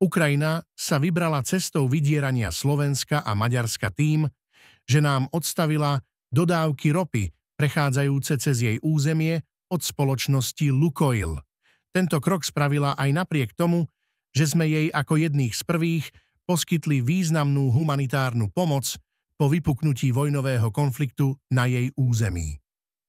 Ukrajina sa vybrala cestou vydierania Slovenska a Maďarska tým, že nám odstavila dodávky ropy prechádzajúce cez jej územie od spoločnosti Lukoil. Tento krok spravila aj napriek tomu, že sme jej ako jedných z prvých poskytli významnú humanitárnu pomoc po vypuknutí vojnového konfliktu na jej území.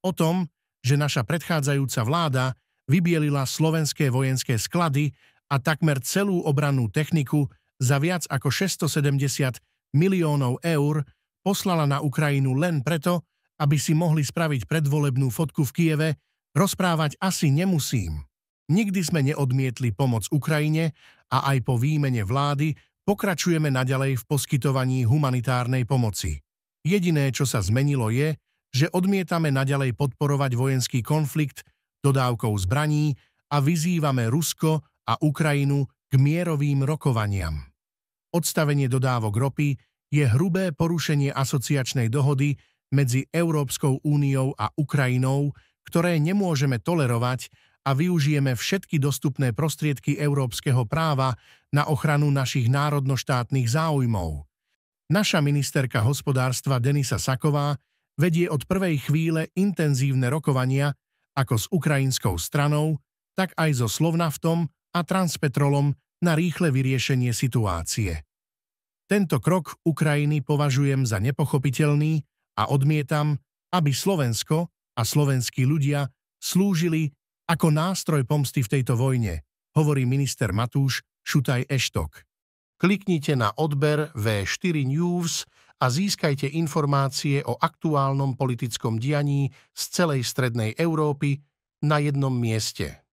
O tom, že naša predchádzajúca vláda vybielila slovenské vojenské sklady a takmer celú obrannú techniku za viac ako 670 miliónov eur poslala na Ukrajinu len preto, aby si mohli spraviť predvolebnú fotku v Kieve, rozprávať asi nemusím. Nikdy sme neodmietli pomoc Ukrajine a aj po výmene vlády pokračujeme naďalej v poskytovaní humanitárnej pomoci. Jediné, čo sa zmenilo je, že odmietame naďalej podporovať vojenský konflikt dodávkou zbraní a vyzývame Rusko, a Ukrajinu k mierovým rokovaniam. Odstavenie dodávok ropy je hrubé porušenie asociačnej dohody medzi Európskou úniou a Ukrajinou, ktoré nemôžeme tolerovať a využijeme všetky dostupné prostriedky európskeho práva na ochranu našich národnoštátnych záujmov. Naša ministerka hospodárstva Denisa Saková vedie od prvej chvíle intenzívne rokovania ako s ukrajinskou stranou, tak aj so Slovnaftom a Transpetrolom na rýchle vyriešenie situácie. Tento krok Ukrajiny považujem za nepochopiteľný a odmietam, aby Slovensko a slovenskí ľudia slúžili ako nástroj pomsty v tejto vojne, hovorí minister Matúš Šutaj Eštok. Kliknite na odber V4 News a získajte informácie o aktuálnom politickom dianí z celej strednej Európy na jednom mieste.